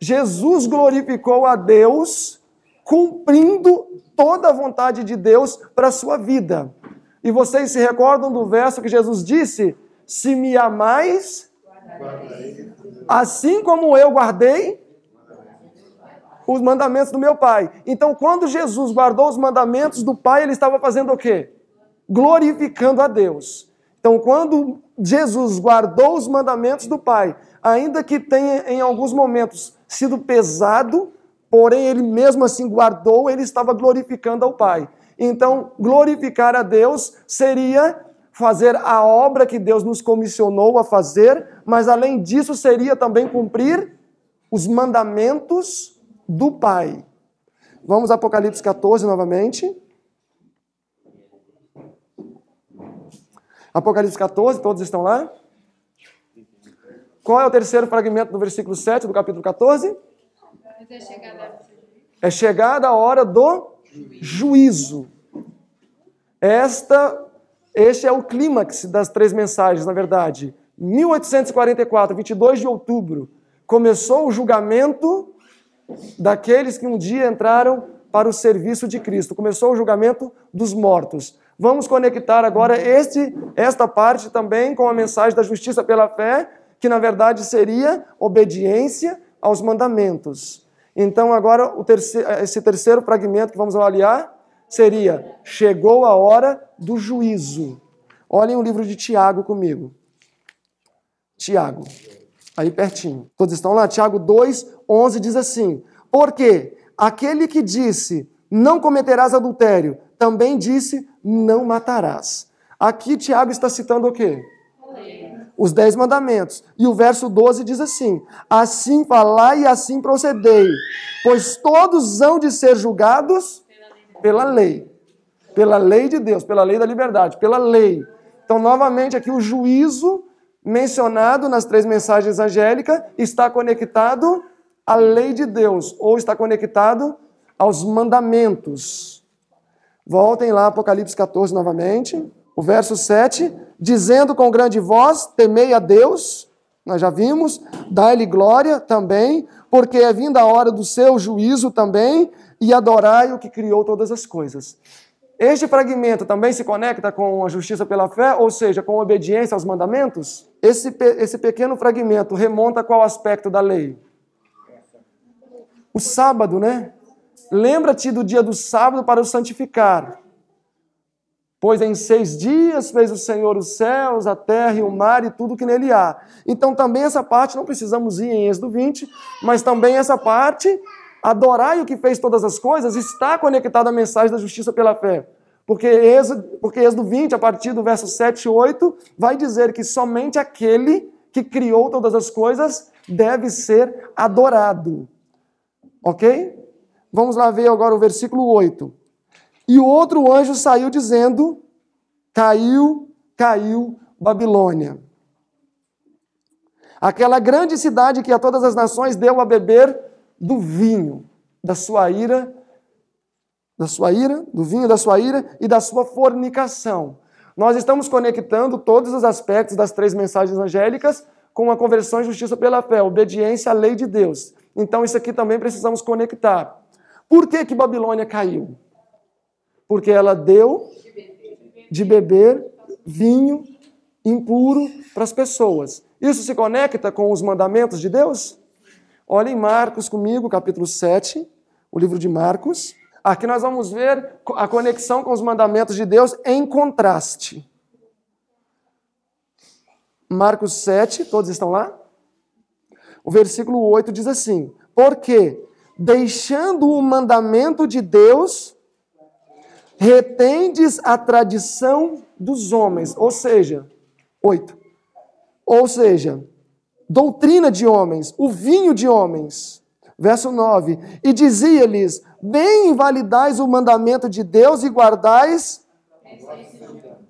Jesus glorificou a Deus cumprindo toda a vontade de Deus para a sua vida. E vocês se recordam do verso que Jesus disse: Se me amais, Assim como eu guardei os mandamentos do meu pai. Então, quando Jesus guardou os mandamentos do pai, ele estava fazendo o quê? Glorificando a Deus. Então, quando Jesus guardou os mandamentos do pai, ainda que tenha em alguns momentos sido pesado, porém ele mesmo assim guardou, ele estava glorificando ao pai. Então, glorificar a Deus seria fazer a obra que Deus nos comissionou a fazer, mas além disso seria também cumprir os mandamentos do Pai. Vamos Apocalipse 14 novamente. Apocalipse 14, todos estão lá? Qual é o terceiro fragmento do versículo 7 do capítulo 14? É chegada a hora do juízo. Esta este é o clímax das três mensagens, na verdade. 1844, 22 de outubro, começou o julgamento daqueles que um dia entraram para o serviço de Cristo. Começou o julgamento dos mortos. Vamos conectar agora este, esta parte também com a mensagem da justiça pela fé, que na verdade seria obediência aos mandamentos. Então, agora, terceiro, esse terceiro fragmento que vamos avaliar seria: chegou a hora do juízo. Olhem o livro de Tiago comigo. Tiago, aí pertinho. Todos estão lá? Tiago 2, 11 diz assim: Porque aquele que disse, não cometerás adultério, também disse, não matarás. Aqui Tiago está citando o quê? Os dez mandamentos. E o verso 12 diz assim: Assim falai e assim procedei, pois todos hão de ser julgados pela lei. Pela lei de Deus, pela lei da liberdade, pela lei. Então, novamente, aqui o juízo mencionado nas três mensagens angélicas está conectado à lei de Deus, ou está conectado aos mandamentos. Voltem lá, Apocalipse 14 novamente, o verso 7, dizendo com grande voz: temei a Deus, nós já vimos, dá-lhe glória também, porque é vinda a hora do seu juízo também, e adorai o que criou todas as coisas. Este fragmento também se conecta com a justiça pela fé, ou seja, com a obediência aos mandamentos? Esse, pe esse pequeno fragmento remonta a qual aspecto da lei? O sábado, né? Lembra-te do dia do sábado para o santificar. Pois em seis dias fez o Senhor os céus, a terra e o mar e tudo que nele há. Então também essa parte, não precisamos ir em Êxodo 20, mas também essa parte Adorai o que fez todas as coisas está conectado à mensagem da justiça pela fé. Porque Êxodo, porque Êxodo 20, a partir do verso 7 e 8, vai dizer que somente aquele que criou todas as coisas deve ser adorado. Ok? Vamos lá ver agora o versículo 8. E o outro anjo saiu dizendo: Caiu, caiu Babilônia. Aquela grande cidade que a todas as nações deu a beber do vinho da sua ira, da sua ira, do vinho da sua ira e da sua fornicação. Nós estamos conectando todos os aspectos das três mensagens angélicas com a conversão e justiça pela fé, obediência à lei de Deus. Então isso aqui também precisamos conectar. Por que que Babilônia caiu? Porque ela deu de beber vinho impuro para as pessoas. Isso se conecta com os mandamentos de Deus? Olhem Marcos comigo, capítulo 7, o livro de Marcos. Aqui nós vamos ver a conexão com os mandamentos de Deus em contraste. Marcos 7, todos estão lá? O versículo 8 diz assim: Porque, deixando o mandamento de Deus, retendes a tradição dos homens. Ou seja, 8. Ou seja, doutrina de homens, o vinho de homens. Verso 9: E dizia-lhes: Bem invalidais o mandamento de Deus e guardais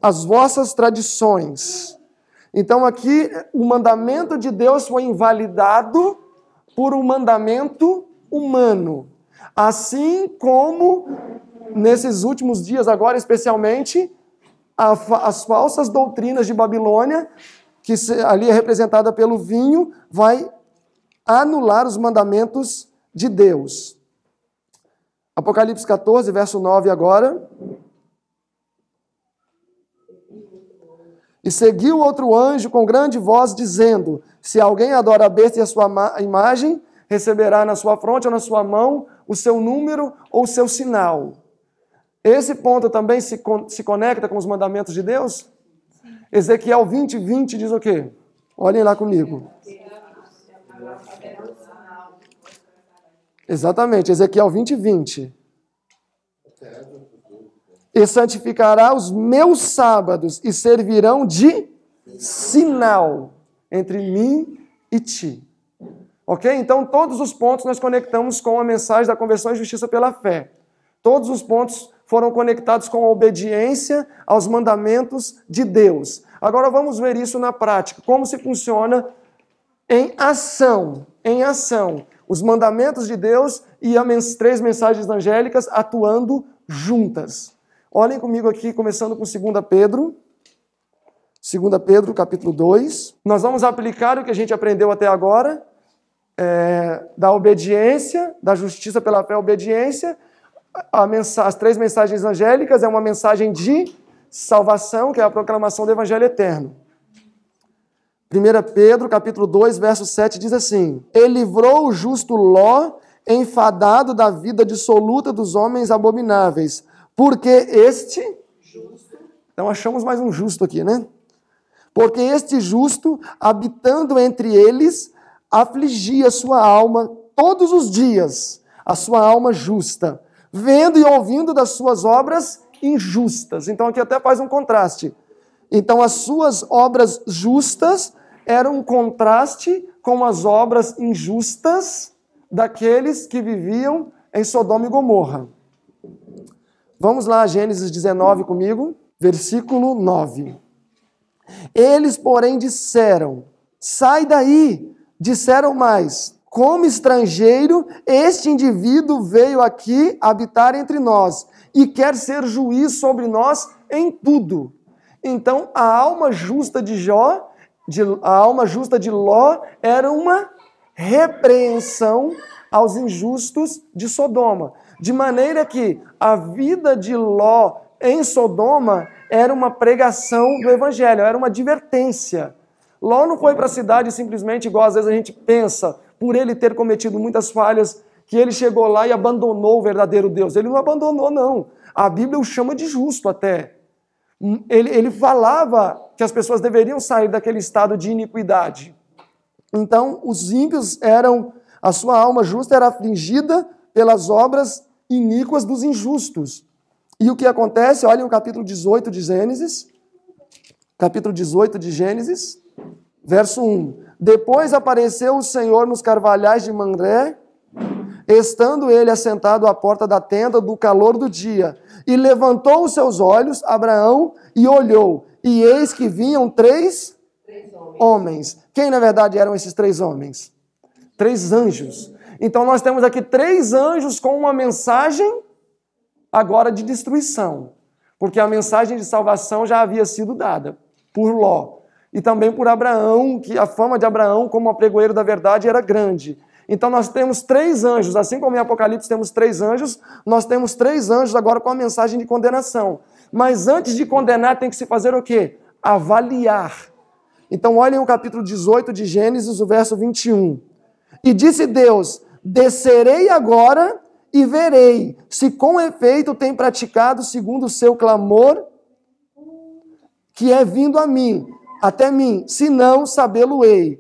as vossas tradições. Então, aqui, o mandamento de Deus foi invalidado por um mandamento humano. Assim como nesses últimos dias, agora especialmente, as falsas doutrinas de Babilônia que ali é representada pelo vinho, vai anular os mandamentos de Deus. Apocalipse 14, verso 9 agora. E seguiu outro anjo com grande voz, dizendo: Se alguém adora a besta e a sua imagem, receberá na sua fronte ou na sua mão o seu número ou o seu sinal. Esse ponto também se, se conecta com os mandamentos de Deus? Ezequiel 20, 20 diz o quê? Olhem lá comigo. Exatamente, Ezequiel 20, 20. E santificará os meus sábados e servirão de sinal entre mim e ti. Ok? Então, todos os pontos nós conectamos com a mensagem da conversão e justiça pela fé. Todos os pontos foram conectados com a obediência aos mandamentos de Deus. Agora vamos ver isso na prática, como se funciona em ação, em ação, os mandamentos de Deus e as três mensagens angélicas atuando juntas. Olhem comigo aqui, começando com 2 Pedro, 2 Pedro, capítulo 2. Nós vamos aplicar o que a gente aprendeu até agora, é, da obediência, da justiça pela fé, obediência, Mensa, as três mensagens angélicas é uma mensagem de salvação, que é a proclamação do evangelho eterno. 1 Pedro, capítulo 2, verso 7 diz assim: "E livrou o justo Ló, enfadado da vida dissoluta dos homens abomináveis, porque este justo. Então achamos mais um justo aqui, né? Porque este justo, habitando entre eles, afligia sua alma todos os dias, a sua alma justa." vendo e ouvindo das suas obras injustas. Então aqui até faz um contraste. Então as suas obras justas eram um contraste com as obras injustas daqueles que viviam em Sodoma e Gomorra. Vamos lá, Gênesis 19 comigo, versículo 9. Eles, porém, disseram: Sai daí! Disseram mais: como estrangeiro, este indivíduo veio aqui habitar entre nós e quer ser juiz sobre nós em tudo. Então, a alma justa de Jó, de, a alma justa de Ló, era uma repreensão aos injustos de Sodoma. De maneira que a vida de Ló em Sodoma era uma pregação do evangelho, era uma advertência. Ló não foi para a cidade simplesmente igual às vezes a gente pensa por ele ter cometido muitas falhas, que ele chegou lá e abandonou o verdadeiro Deus. Ele não abandonou, não. A Bíblia o chama de justo até. Hum, ele, ele falava que as pessoas deveriam sair daquele estado de iniquidade. Então, os ímpios eram, a sua alma justa era afligida pelas obras iníquas dos injustos. E o que acontece? Olhem o capítulo 18 de Gênesis. Capítulo 18 de Gênesis. Verso 1: Depois apareceu o Senhor nos carvalhais de Mandré, estando ele assentado à porta da tenda do calor do dia, e levantou os seus olhos, Abraão, e olhou, e eis que vinham três, três homens. homens. Quem na verdade eram esses três homens? Três anjos. Então nós temos aqui três anjos com uma mensagem agora de destruição, porque a mensagem de salvação já havia sido dada por Ló e também por Abraão, que a fama de Abraão como apregoeiro da verdade era grande. Então nós temos três anjos, assim como em Apocalipse temos três anjos, nós temos três anjos agora com a mensagem de condenação. Mas antes de condenar tem que se fazer o quê? Avaliar. Então olhem o capítulo 18 de Gênesis, o verso 21. E disse Deus: Descerei agora e verei se com efeito tem praticado segundo o seu clamor que é vindo a mim até mim, se não, sabê-lo-ei.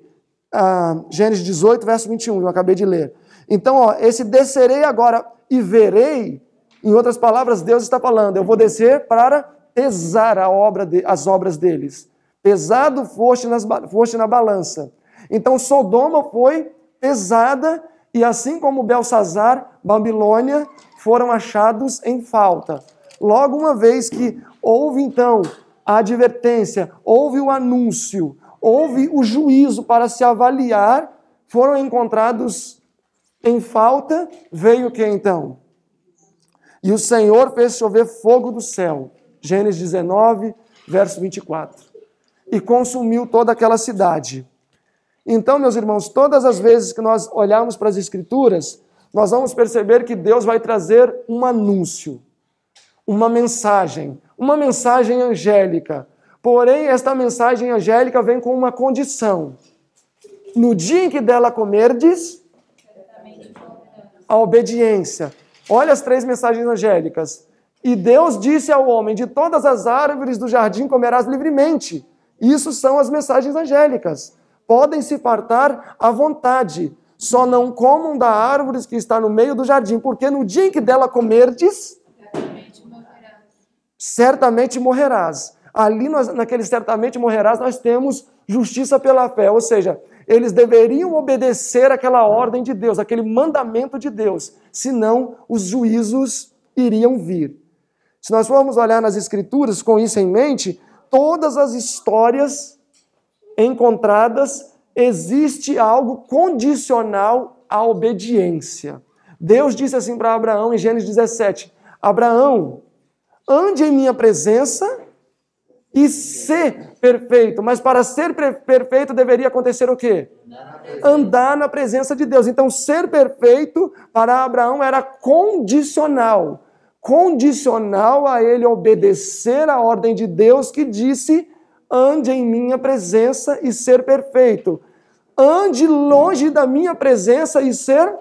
Ah, Gênesis 18, verso 21, eu acabei de ler. Então, ó, esse descerei agora e verei, em outras palavras, Deus está falando, eu vou descer para pesar a obra de, as obras deles. Pesado foste, nas, foste na balança. Então, Sodoma foi pesada e assim como Belsazar, Babilônia foram achados em falta. Logo uma vez que houve então a advertência, houve o anúncio, houve o juízo para se avaliar, foram encontrados em falta, veio o que então? E o Senhor fez chover fogo do céu. Gênesis 19, verso 24. E consumiu toda aquela cidade. Então, meus irmãos, todas as vezes que nós olharmos para as Escrituras, nós vamos perceber que Deus vai trazer um anúncio, uma mensagem, uma mensagem angélica. Porém, esta mensagem angélica vem com uma condição. No dia em que dela comerdes, a obediência. Olha as três mensagens angélicas. E Deus disse ao homem: De todas as árvores do jardim comerás livremente. Isso são as mensagens angélicas. Podem se fartar à vontade. Só não comam da árvore que está no meio do jardim, porque no dia em que dela comerdes, certamente morrerás. Ali, nós, naquele certamente morrerás, nós temos justiça pela fé, ou seja, eles deveriam obedecer aquela ordem de Deus, aquele mandamento de Deus, senão os juízos iriam vir. Se nós formos olhar nas Escrituras com isso em mente, todas as histórias encontradas existe algo condicional à obediência. Deus disse assim para Abraão em Gênesis 17: Abraão, ande em minha presença e ser perfeito. Mas para ser perfeito deveria acontecer o quê? Andar na presença de Deus. Então, ser perfeito para Abraão era condicional condicional a ele obedecer a ordem de Deus que disse: ande em minha presença e ser perfeito. Ande longe da minha presença e ser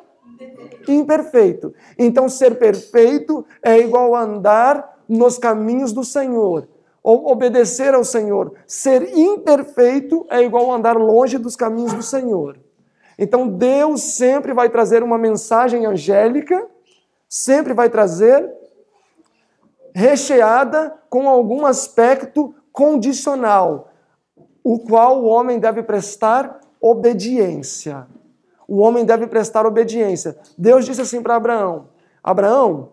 imperfeito. Então, ser perfeito é igual a andar nos caminhos do Senhor, obedecer ao Senhor. Ser imperfeito é igual andar longe dos caminhos do Senhor. Então Deus sempre vai trazer uma mensagem angélica, sempre vai trazer recheada com algum aspecto condicional, o qual o homem deve prestar obediência. O homem deve prestar obediência. Deus disse assim para Abraão: Abraão,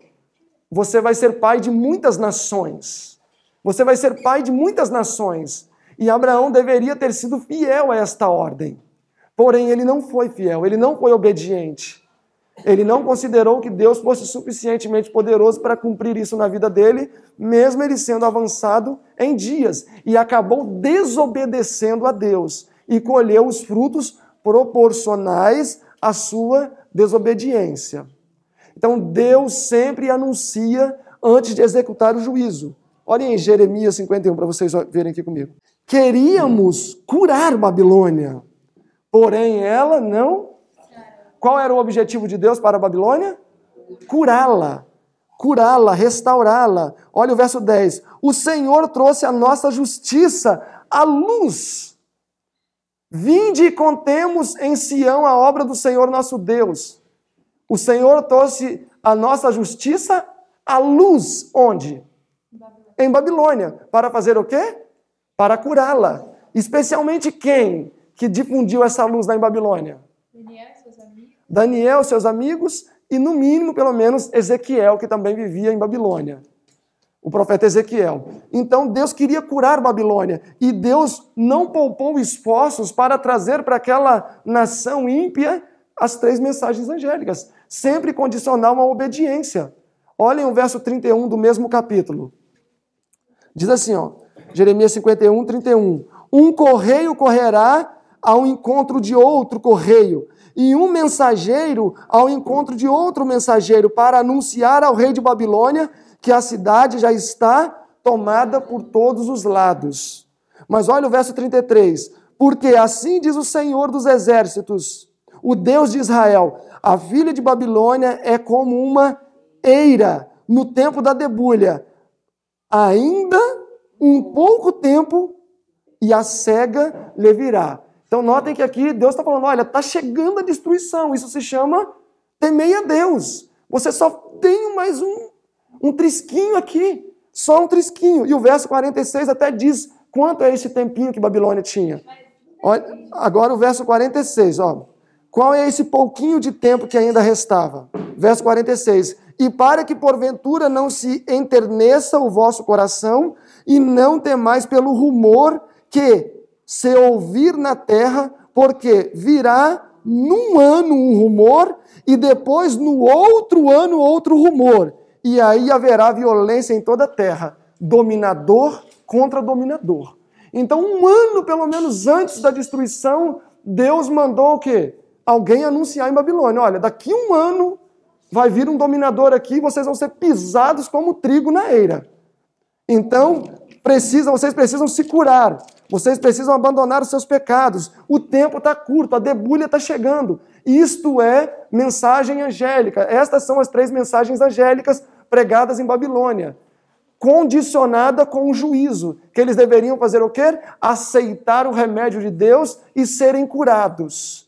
você vai ser pai de muitas nações. Você vai ser pai de muitas nações. E Abraão deveria ter sido fiel a esta ordem. Porém, ele não foi fiel, ele não foi obediente. Ele não considerou que Deus fosse suficientemente poderoso para cumprir isso na vida dele, mesmo ele sendo avançado em dias. E acabou desobedecendo a Deus e colheu os frutos proporcionais à sua desobediência. Então Deus sempre anuncia antes de executar o juízo. Olhem em Jeremias 51 para vocês verem aqui comigo. Queríamos curar Babilônia, porém ela não. Qual era o objetivo de Deus para a Babilônia? Curá-la, curá-la, restaurá-la. Olha o verso 10. O Senhor trouxe a nossa justiça à luz. Vinde e contemos em Sião a obra do Senhor nosso Deus. O Senhor trouxe a nossa justiça à luz onde? Em Babilônia. Para fazer o quê? Para curá-la. Especialmente quem que difundiu essa luz lá em Babilônia? Daniel, seus amigos. Daniel, seus amigos, e no mínimo, pelo menos, Ezequiel, que também vivia em Babilônia. O profeta Ezequiel. Então Deus queria curar Babilônia e Deus não poupou esforços para trazer para aquela nação ímpia as três mensagens angélicas sempre condicional uma obediência. Olhem o verso 31 do mesmo capítulo. Diz assim, ó, Jeremias 51, 31. Um correio correrá ao encontro de outro correio, e um mensageiro ao encontro de outro mensageiro, para anunciar ao rei de Babilônia que a cidade já está tomada por todos os lados. Mas olha o verso 33. Porque assim diz o Senhor dos exércitos: o Deus de Israel. A filha de Babilônia é como uma eira no tempo da debulha. Ainda um pouco tempo e a cega lhe virá. Então notem que aqui Deus está falando, olha, está chegando a destruição. Isso se chama temei a Deus. Você só tem mais um, um trisquinho aqui. Só um trisquinho. E o verso 46 até diz quanto é esse tempinho que Babilônia tinha. Olha, agora o verso 46, ó. Qual é esse pouquinho de tempo que ainda restava? Verso 46. E para que porventura não se enterneça o vosso coração e não temais pelo rumor que se ouvir na terra, porque virá num ano um rumor e depois no outro ano outro rumor. E aí haverá violência em toda a terra, dominador contra dominador. Então, um ano pelo menos antes da destruição, Deus mandou o quê? alguém anunciar em Babilônia: olha, daqui um ano vai vir um dominador aqui, e vocês vão ser pisados como trigo na eira. Então, precisam, vocês precisam se curar, vocês precisam abandonar os seus pecados. O tempo está curto, a debulha está chegando. Isto é mensagem angélica. Estas são as três mensagens angélicas pregadas em Babilônia. Condicionada com o juízo, que eles deveriam fazer o quê? Aceitar o remédio de Deus e serem curados.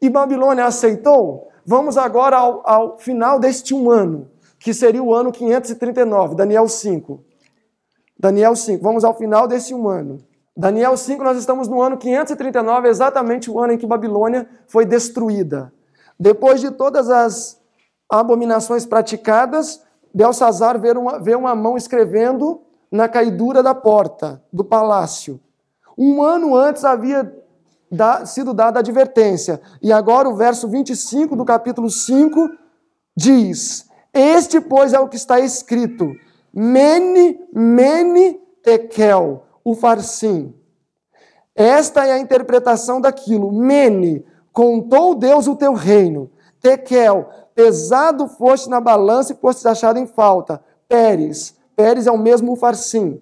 E Babilônia aceitou? Vamos agora ao, ao final deste um ano, que seria o ano 539, Daniel 5. Daniel 5, vamos ao final deste um ano. Daniel 5, nós estamos no ano 539, exatamente o ano em que Babilônia foi destruída. Depois de todas as abominações praticadas, Belsazar vê uma, vê uma mão escrevendo na caidura da porta do palácio. Um ano antes havia sido dada a advertência. E agora o verso 25 do capítulo 5 diz: Este, pois, é o que está escrito: Mene, mene, tekel, o farcim Esta é a interpretação daquilo. Mene, contou Deus o teu reino. Tekel, pesado foste na balança e foste achado em falta. Pérez, Pérez é o mesmo farcim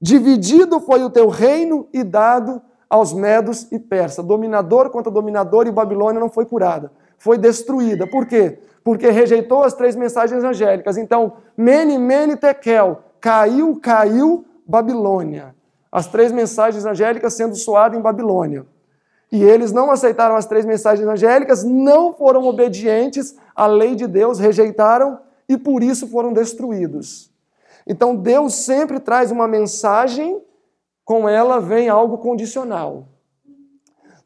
Dividido foi o teu reino e dado aos medos e persa. Dominador contra dominador e Babilônia não foi curada. Foi destruída. Por quê? Porque rejeitou as três mensagens angélicas. Então, Mene, Mene, Tekel. Caiu, caiu Babilônia. As três mensagens angélicas sendo soadas em Babilônia. E eles não aceitaram as três mensagens angélicas, não foram obedientes à lei de Deus, rejeitaram e por isso foram destruídos. Então Deus sempre traz uma mensagem com ela vem algo condicional.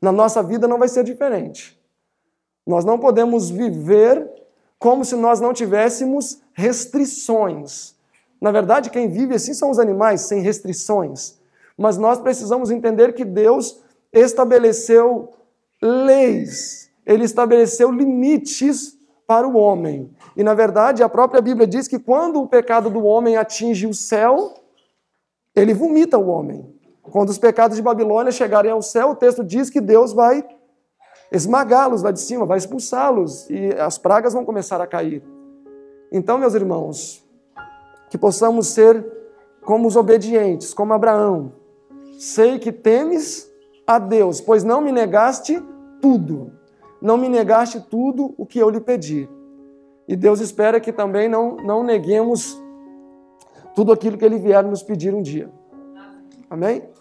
Na nossa vida não vai ser diferente. Nós não podemos viver como se nós não tivéssemos restrições. Na verdade, quem vive assim são os animais, sem restrições. Mas nós precisamos entender que Deus estabeleceu leis, ele estabeleceu limites para o homem. E na verdade, a própria Bíblia diz que quando o pecado do homem atinge o céu, ele vomita o homem. Quando os pecados de Babilônia chegarem ao céu, o texto diz que Deus vai esmagá-los lá de cima, vai expulsá-los e as pragas vão começar a cair. Então, meus irmãos, que possamos ser como os obedientes, como Abraão. Sei que temes a Deus, pois não me negaste tudo. Não me negaste tudo o que eu lhe pedi. E Deus espera que também não, não neguemos tudo aquilo que Ele vier nos pedir um dia. Amém?